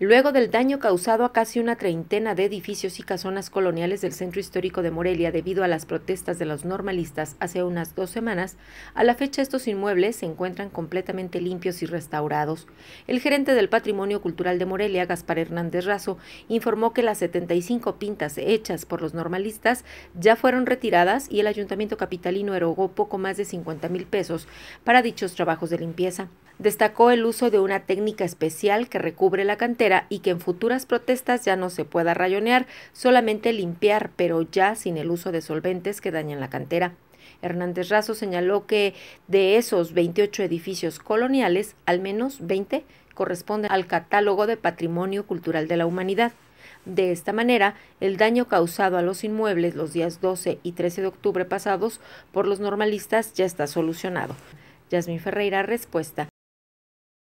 Luego del daño causado a casi una treintena de edificios y casonas coloniales del centro histórico de Morelia debido a las protestas de los normalistas hace unas dos semanas, a la fecha estos inmuebles se encuentran completamente limpios y restaurados. El gerente del Patrimonio Cultural de Morelia, Gaspar Hernández Razo, informó que las 75 pintas hechas por los normalistas ya fueron retiradas y el ayuntamiento capitalino erogó poco más de 50 mil pesos para dichos trabajos de limpieza destacó el uso de una técnica especial que recubre la cantera y que en futuras protestas ya no se pueda rayonear, solamente limpiar, pero ya sin el uso de solventes que dañan la cantera. Hernández Razo señaló que de esos 28 edificios coloniales, al menos 20 corresponden al catálogo de Patrimonio Cultural de la Humanidad. De esta manera, el daño causado a los inmuebles los días 12 y 13 de octubre pasados por los normalistas ya está solucionado. Yasmín Ferreira, respuesta.